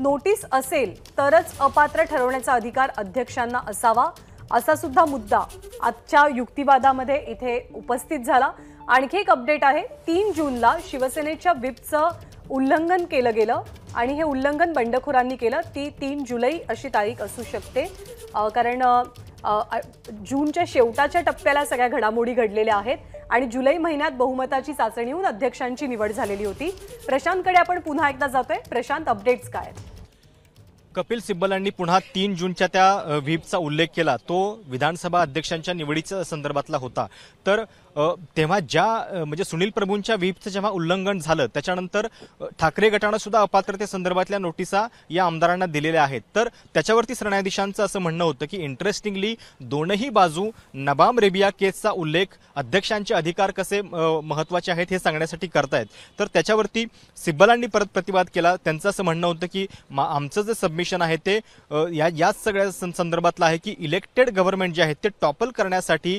notice असेल तरच अपात्र ठरवण्याचा अधिकार अध्यक्षांना असावा असा सुद्धा मुद्दा आजच्या युक्तिवादामध्ये इथे उपस्थित झाला आणखी एक अपडेट आहे तीन जूनला शिवसेनेच्या विपचं उल्लंघन केलं गेलं आणि हे उल्लंघन बंडखोरांनी केलं ती तीन जुलै अशी तारीख असू शकते कारण जूनच्या शेवटाच्या टप्प्याला सगळ्या घडामोडी घडलेल्या आहेत आणि जुलै महिन्यात बहुमताची चाचणी होऊन अध्यक्षांची निवड झालेली होती प्रशांतकडे आपण पुन्हा एकदा जातोय प्रशांत अपडेट्स काय कपिल सिब्बल यांनी पुन्हा तीन जूनच्या त्या व्हीपचा उल्लेख केला तो विधानसभा अध्यक्षांच्या निवडीच्या संदर्भातला होता तर तेव्हा ज्या म्हणजे सुनील प्रभूंच्या व्हीपचं जेव्हा उल्लंघन झालं त्याच्यानंतर ठाकरे गटानं सुद्धा अपात्रतेसंदर्भातल्या नोटिसा या आमदारांना दिलेल्या आहेत तर त्याच्यावरती सरन्यायाधीशांचं असं म्हणणं होतं की इंटरेस्टिंगली दोनही बाजू नबाम रेबिया केसचा उल्लेख अध्यक्षांचे अधिकार कसे महत्वाचे आहेत हे सांगण्यासाठी करतायत तर त्याच्यावरती सिब्बलांनी परत प्रतिवाद केला त्यांचं असं म्हणणं होतं की आमचं जे सबमिशन आहे ते या याच सगळ्या संदर्भातलं आहे की इलेक्टेड गव्हर्नमेंट जे आहे ते टॉपल करण्यासाठी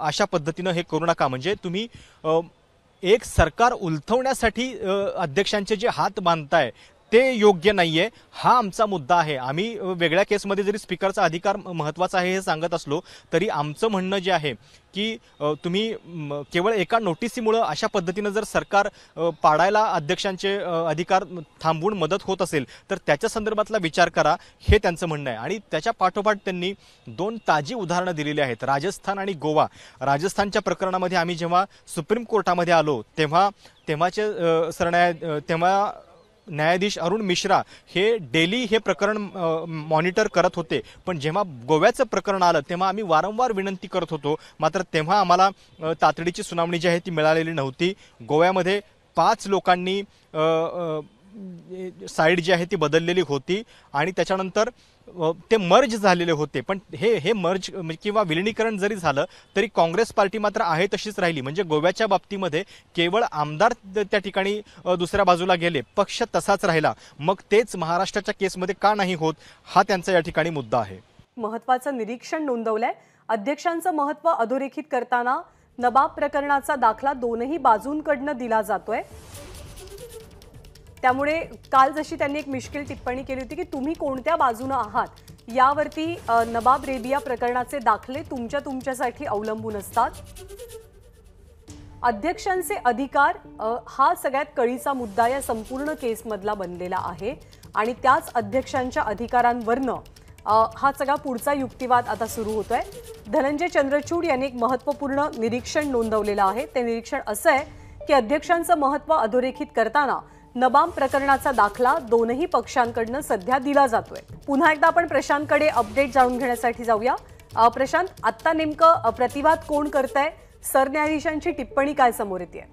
अशा पद्धतीनं हे करून करू नका म्हणजे तुम्ही एक सरकार उलथवण्यासाठी अध्यक्षांचे जे हात बांधताय ते योग्य नाही आहे हा आमचा मुद्दा आहे आम्ही वेगळ्या केसमध्ये जरी स्पीकरचा अधिकार महत्त्वाचा आहे हे सांगत असलो तरी आमचं म्हणणं जे आहे की तुम्ही केवळ एका नोटिसीमुळं अशा पद्धतीनं जर सरकार पाडायला अध्यक्षांचे अधिकार थांबवून मदत होत असेल तर त्याच्या संदर्भातला विचार करा हे त्यांचं म्हणणं आहे आणि त्याच्या पाठोपाठ त्यांनी दोन ताजी उदाहरणं दिलेली आहेत राजस्थान आणि गोवा राजस्थानच्या प्रकरणामध्ये आम्ही जेव्हा सुप्रीम कोर्टामध्ये आलो तेव्हा तेव्हाचे सरन्याया तेव्हा न्यायाधीश अरुण मिश्रा हे डेली हे प्रकरण मॉनिटर करत होते पण जेव्हा गोव्याचं प्रकरण आलं तेव्हा आम्ही वारंवार विनंती करत होतो मात्र तेव्हा आम्हाला तातडीची सुनावणी जी आहे ती मिळालेली नव्हती गोव्यामध्ये पाच लोकांनी साईड जी आहे ती बदललेली होती आणि त्याच्यानंतर ते मर्ज झालेले होते पण हे हे मर्ज म्हणजे किंवा विलिनीकरण जरी झालं तरी काँग्रेस पार्टी मात्र आहे तशीच राहिली म्हणजे गोव्याच्या बाबतीमध्ये केवळ आमदार त्या ठिकाणी दुसऱ्या बाजूला गेले पक्ष तसाच राहिला मग तेच महाराष्ट्राच्या केसमध्ये का नाही होत हा त्यांचा या ठिकाणी मुद्दा आहे महत्वाचं निरीक्षण नोंदवलंय अध्यक्षांचं महत्व अधोरेखित करताना नबाब प्रकरणाचा दाखला दोनही बाजूंकडनं दिला जातोय त्यामुळे काल जशी त्यांनी एक मिश्किल टिप्पणी केली होती की तुम्ही कोणत्या बाजूनं आहात यावरती नबाब रेबिया प्रकरणाचे दाखले तुमच्या तुमच्यासाठी अवलंबून असतात अध्यक्षांचे अधिकार हा सगळ्यात कळीचा मुद्दा या संपूर्ण केसमधला बनलेला आहे आणि त्याच अध्यक्षांच्या अधिकारांवरनं हा सगळा पुढचा युक्तिवाद आता सुरू होतोय धनंजय चंद्रचूड यांनी एक महत्त्वपूर्ण निरीक्षण नोंदवलेलं आहे ते निरीक्षण असं आहे की अध्यक्षांचं महत्त्व अधोरेखित करताना नबाम प्रकरणाचा दाखला दोनही पक्षांकडनं सध्या दिला जातोय पुन्हा एकदा आपण प्रशांतकडे अपडेट जाणून घेण्यासाठी जाऊया प्रशांत आत्ता नेमकं प्रतिवाद कोण करत आहे सरन्यायाधीशांची टिप्पणी काय समोर येते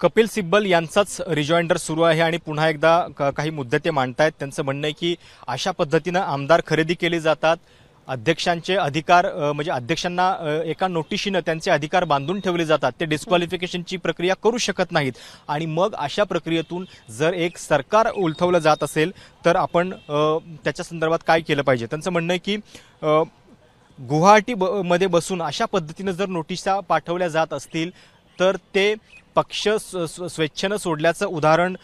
कपिल सिब्बल यांचाच रिजॉइंडर सुरू आहे आणि पुन्हा एकदा काही मुद्दे ते मांडतायत त्यांचं म्हणणं आहे की अशा पद्धतीनं आमदार खरेदी केले जातात अध्यक्षांचे अधिकार म्हणजे अध्यक्षांना एका नोटिशीनं त्यांचे अधिकार बांधून ठेवले जातात ते डिस्क्वालिफिकेशनची प्रक्रिया करू शकत नाहीत आणि मग अशा प्रक्रियेतून जर एक सरकार उलथवलं जात असेल तर आपण त्याच्या संदर्भात काय केलं पाहिजे त्यांचं म्हणणं आहे की गुवाहाटी मध्ये बसून अशा पद्धतीनं जर नोटिसा पाठवल्या जात असतील तर ते पक्ष स्वेच्छेनं सोडल्याचं उदाहरण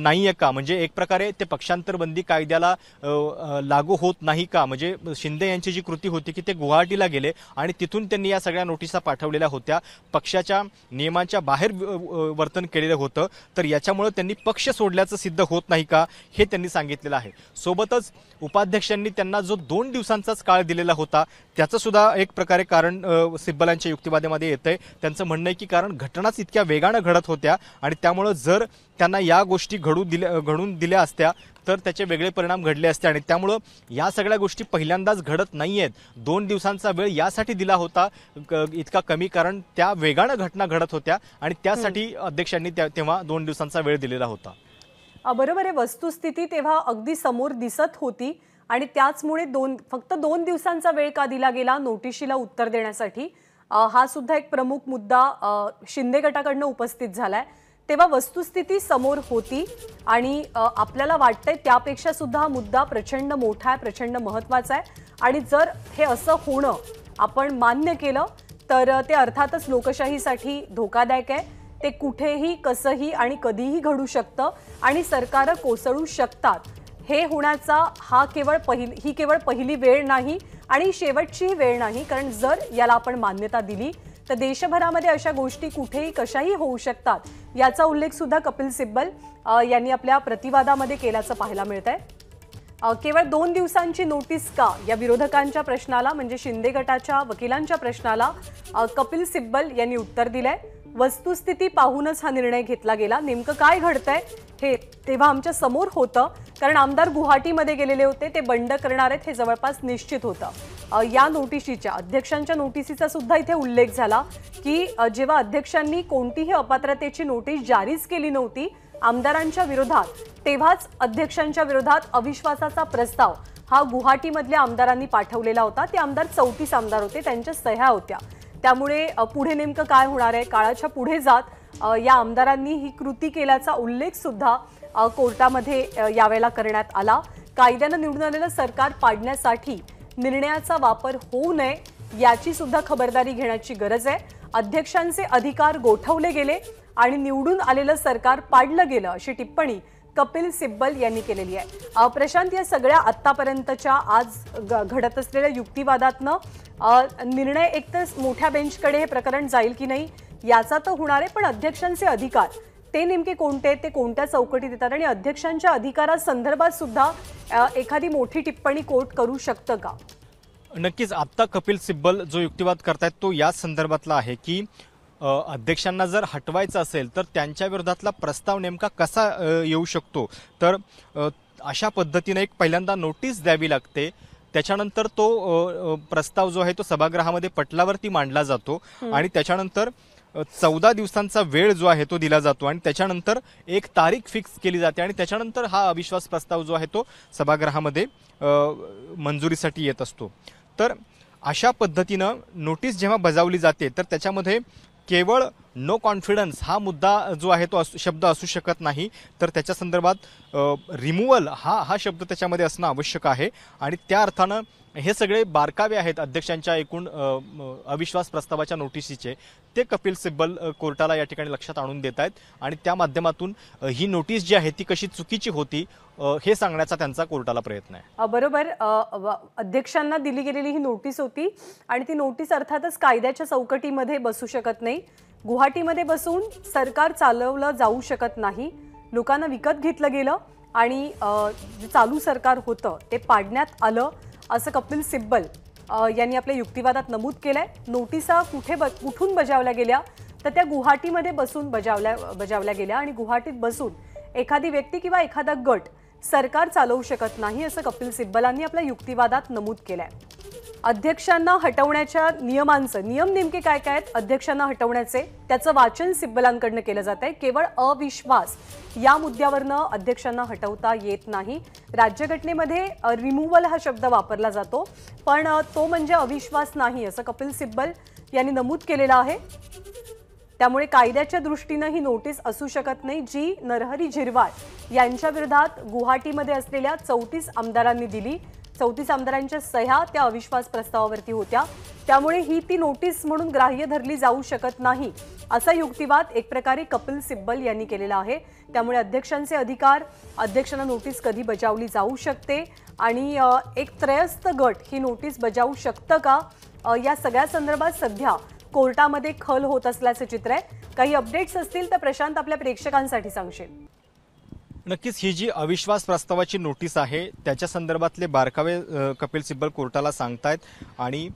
नाही आहे का म्हणजे एक प्रकारे ते पक्षांतरबंदी कायद्याला लागू होत नाही का म्हणजे शिंदे यांची जी कृती होती की ते गुवाहाटीला गेले आणि तिथून त्यांनी या सगळ्या नोटिसा पाठवलेल्या होत्या पक्षाच्या नियमांच्या बाहेर वर्तन केलेलं होतं तर याच्यामुळे त्यांनी पक्ष सोडल्याचं सिद्ध होत नाही का हे त्यांनी सांगितलेलं आहे सोबतच उपाध्यक्षांनी त्यांना जो दोन दिवसांचाच काळ दिलेला होता त्याचं सुद्धा एक प्रकारे कारण सिब्बलांच्या युक्तिवादामध्ये येत आहे त्यांचं म्हणणं आहे की कारण घटनाच इतक्या वेगानं घडत होत्या आणि त्यामुळं जर त्यांना या गोष्टी घडू दिल्या घडून दिल्या असत्या तर त्याचे वेगळे परिणाम घडले असते आणि त्यामुळं या सगळ्या गोष्टी पहिल्यांदाच घडत नाही आहेत दोन दिवसांचा वेळ यासाठी दिला होता इतका कमी कारण त्या वेगानं घटना घडत होत्या आणि त्यासाठी अध्यक्षांनी तेव्हा दोन दिवसांचा वेळ दिलेला होता बरोबर आहे वस्तुस्थिती तेव्हा अगदी समोर दिसत होती आणि त्याचमुळे दोन फक्त दोन दिवसांचा वेळ का दिला गेला नोटिशीला उत्तर देण्यासाठी हा सुद्धा एक प्रमुख मुद्दा शिंदे गटाकडनं उपस्थित झाला आहे तेव्हा वस्तुस्थिती समोर होती आणि आपल्याला वाटतंय त्यापेक्षा सुद्धा हा मुद्दा प्रचंड मोठा आहे प्रचंड महत्त्वाचा आहे आणि जर हे असं होणं आपण मान्य केलं तर ते अर्थातच लोकशाहीसाठी धोकादायक आहे ते कुठेही कसंही आणि कधीही घडू शकतं आणि सरकारं कोसळू शकतात हे होण्याचा हा केवळ पहिली ही केवळ पहिली वेळ नाही आणि शेवटचीही वेळ नाही कारण जर याला आपण मान्यता दिली तर देशभरामध्ये अशा गोष्टी कुठेही कशाही होऊ शकतात याचा उल्लेखसुद्धा कपिल सिब्बल यांनी आपल्या प्रतिवादामध्ये केल्याचं पाहायला मिळत आहे केवळ दोन दिवसांची नोटीस का या विरोधकांच्या प्रश्नाला म्हणजे शिंदे गटाच्या वकिलांच्या प्रश्नाला कपिल सिब्बल यांनी उत्तर दिलं आहे वस्तुस्थिती पाहूनच हा निर्णय घेतला गेला नेमकं काय घडतंय हे तेव्हा आमच्या समोर होतं कारण आमदार गुवाहाटीमध्ये गेलेले होते ते बंड करणार आहेत हे जवळपास निश्चित होतं या नोटिशीच्या अध्यक्षांच्या नोटिसीचा सुद्धा इथे उल्लेख झाला की जेव्हा अध्यक्षांनी कोणतीही अपात्रतेची नोटीस जारीच केली नव्हती आमदारांच्या विरोधात तेव्हाच अध्यक्षांच्या विरोधात अविश्वासाचा प्रस्ताव हा गुवाहाटीमधल्या आमदारांनी पाठवलेला होता ते आमदार चौतीस आमदार होते त्यांच्या सह्या होत्या त्यामुळे पुढे नेमकं काय होणार आहे काळाच्या पुढे जात या आमदारांनी ही कृती केल्याचा उल्लेख सुद्धा कोर्टामध्ये यावेळेला करण्यात आला कायद्यानं निवडून आलेलं सरकार पाडण्यासाठी निर्णयाचा वापर होऊ नये याची सुद्धा खबरदारी घेण्याची गरज आहे अध्यक्षांचे अधिकार गोठवले गेले आणि निवडून आलेलं सरकार पाडलं गेलं अशी टिप्पणी कपिल सिब्बल यांनी केलेली आहे प्रशांत या सगळ्या आत्तापर्यंतच्या आज घडत असलेल्या युक्तिवादातनं निर्णय एकतर मोठ्या बेंचकडे हे प्रकरण जाईल की नाही याचा तर होणार आहे पण अध्यक्षांचे अधिकार ते नेमके कोणते ते कोणत्या चौकटीत येतात आणि अध्यक्षांच्या अधिकारासंदर्भात सुद्धा एखादी मोठी टिप्पणी कोर्ट करू शकतं का नक्कीच आत्ता कपिल सिब्बल जो युक्तिवाद करतायत तो या संदर्भातला आहे की अध्यक्षांना जर हटवायचं असेल तर त्यांच्या विरोधातला प्रस्ताव नेमका कसा येऊ शकतो तर अशा पद्धतीने एक पहिल्यांदा नोटीस द्यावी लागते त्याच्यानंतर तो प्रस्ताव जो आहे तो सभागृहामध्ये पटलावरती मांडला जातो आणि त्याच्यानंतर चौदा दिवसांचा वेळ जो आहे तो दिला जातो आणि त्याच्यानंतर एक तारीख फिक्स केली जाते आणि त्याच्यानंतर हा अविश्वास प्रस्ताव जो आहे तो सभागृहामध्ये मंजुरीसाठी येत असतो तर अशा पद्धतीनं नोटीस जेव्हा बजावली जाते तर त्याच्यामध्ये केवळ नो कॉन्फिडन्स हा मुद्दा जो आहे तो असू शब्द असू शकत नाही तर त्याच्या संदर्भात रिमूव्हल हा हा शब्द त्याच्यामध्ये असणं आवश्यक आहे आणि त्या अर्थानं हे सगळे बारकावे आहेत अध्यक्षांच्या एकूण अविश्वास प्रस्तावाच्या नोटिसीचे ते कपिल सिब्बल कोर्टाला या ठिकाणी लक्षात आणून देत आहेत आणि त्या माध्यमातून ही नोटीस जी आहे ती कशी चुकीची होती हे सांगण्याचा त्यांचा कोर्टाला प्रयत्न आहे बरोबर अध्यक्षांना दिली गेलेली ही नोटीस होती आणि ती नोटीस अर्थातच कायद्याच्या चौकटीमध्ये बसू शकत नाही गुवाहाटीमध्ये बसून सरकार चालवलं जाऊ शकत नाही लोकांना विकत घेतलं गेलं आणि चालू सरकार होतं ते पाडण्यात आलं असं कपिल सिब्बल यांनी आपल्या युक्तिवादात नमूद केलं आहे नोटिसा कुठे ब कुठून बजावल्या गेल्या तर त्या गुवाहाटीमध्ये बसून बजावल्या बजावल्या गेल्या आणि गुवाहाटीत बसून एखादी व्यक्ती किंवा एखादा गट सरकार चालवू शकत नाही असं कपिल सिब्बलांनी आपल्या युक्तिवादात नमूद केलं आहे अध्यक्षांना हटवण्याच्या नियमांचं नियम नेमके काय काय आहेत अध्यक्षांना हटवण्याचे त्याचं वाचन सिब्बलांकडनं केलं जात आहे केवळ अविश्वास या मुद्द्यावरनं अध्यक्षांना हटवता येत नाही राज्यघटनेमध्ये रिमूव्हल हा शब्द वापरला जातो पण तो म्हणजे अविश्वास नाही असं कपिल सिब्बल यांनी नमूद केलेलं आहे त्यामुळे कायद्याच्या दृष्टीनं ही नोटीस असू शकत नाही जी नरहरी झिरवाळ यांच्या विरोधात गुवाहाटीमध्ये असलेल्या चौतीस आमदारांनी दिली चौतीस आमदारांच्या सह्या त्या अविश्वास प्रस्तावावरती होत्या त्यामुळे ही ती नोटीस म्हणून ग्राह्य धरली जाऊ शकत नाही असा युक्तिवाद एक प्रकारे कपिल सिब्बल यांनी केलेला आहे त्यामुळे अध्यक्षांचे अधिकार अध्यक्षांना नोटीस कधी बजावली जाऊ शकते आणि एक त्रयस्थ गट ही नोटीस बजावू शकतं का या सगळ्या संदर्भात सध्या कोर्टामध्ये खल होत असल्याचं चित्र आहे काही अपडेट्स असतील तर प्रशांत आपल्या प्रेक्षकांसाठी सांगशील नक्कीच ही जी अविश्वास प्रस्तावाची नोटीस आहे त्याच्या संदर्भातले बारकावे कपिल सिब्बल कोर्टाला सांगतायत आणि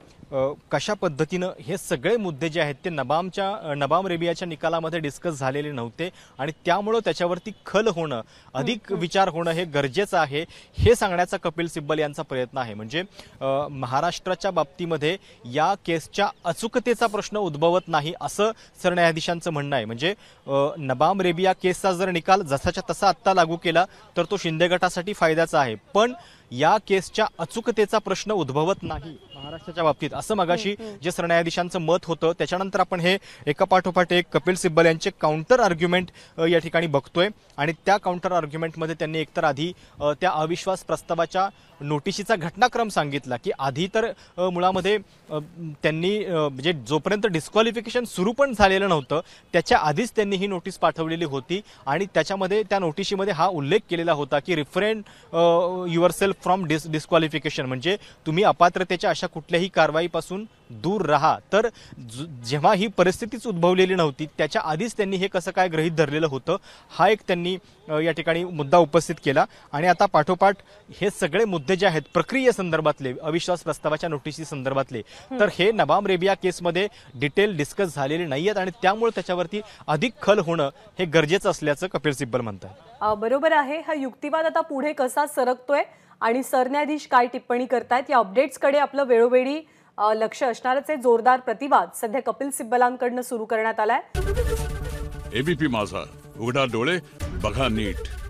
कशा पद्धतीनं हे सगळे मुद्दे जे आहेत ते नबामच्या नबाम रेबियाच्या निकालामध्ये डिस्कस झालेले नव्हते आणि त्यामुळं त्याच्यावरती खल होणं अधिक विचार होणं हे गरजेचं आहे हे सांगण्याचा कपिल सिब्बल यांचा प्रयत्न आहे म्हणजे महाराष्ट्राच्या बाबतीमध्ये या केसच्या अचूकतेचा प्रश्न उद्भवत नाही असं सरन्यायाधीशांचं म्हणणं आहे म्हणजे नबाम रेबिया केसचा जर निकाल जसाच्या तसा आत्ता लागू केला तर तो शिंदे गटासाठी फायद्याचा आहे पण या केसच्या अचूकतेचा प्रश्न उद्भवत नाही महाराष्ट्राच्या बाबतीत असं मगाशी जे सरन्यायाधीशांचं मत होतं त्याच्यानंतर आपण हे एका पाठोपाठ एक कपिल सिब्बल यांचे काउंटर आर्ग्युमेंट या ठिकाणी बघतोय आणि त्या काउंटर आर्ग्युमेंटमध्ये त्यांनी एकतर आधी त्या अविश्वास प्रस्तावाच्या नोटिशीचा घटनाक्रम सांगितला की आधी तर मुळामध्ये त्यांनी म्हणजे जोपर्यंत डिस्क्वालिफिकेशन सुरू पण झालेलं नव्हतं त्याच्या आधीच त्यांनी ही नोटीस पाठवलेली होती आणि त्याच्यामध्ये त्या नोटिशीमध्ये हा उल्लेख केलेला होता की refrain yourself from this disqualification म्हणजे तुम्ही अपात्रतेच्या अशा कुठल्याही कारवाईपासून दूर राहा तर जेव्हा ही परिस्थितीच उद्भवलेली नव्हती त्याच्या आधीच त्यांनी हे कसं काय गृहीत धरलेलं होतं हा एक त्यांनी या ठिकाणी मुद्दा उपस्थित केला आणि आता पाठोपाठ हे सगळे मुद्दे जे आहेत प्रक्रियेसंदर्भातले अविश्वास प्रस्तावाच्या नोटिसी संदर्भातले तर हे नबाम रेबिया केसमध्ये डिटेल डिस्कस झालेले नाही आहेत आणि त्यामुळे त्याच्यावरती अधिक खल होणं हे गरजेचं असल्याचं कपिल सिब्बल म्हणतात बरोबर आहे हा युक्तिवाद आता पुढे कसा सरकतोय आणि सरन्यायाधीश काय टिप्पणी करतायत या अपडेट्सकडे आपलं वेळोवेळी लक्ष असणारच आहे जोरदार प्रतिवाद सध्या कपिल सिब्बलांकडनं सुरू करण्यात आलाय एबीपी माझा उघडा डोळे बघा नीट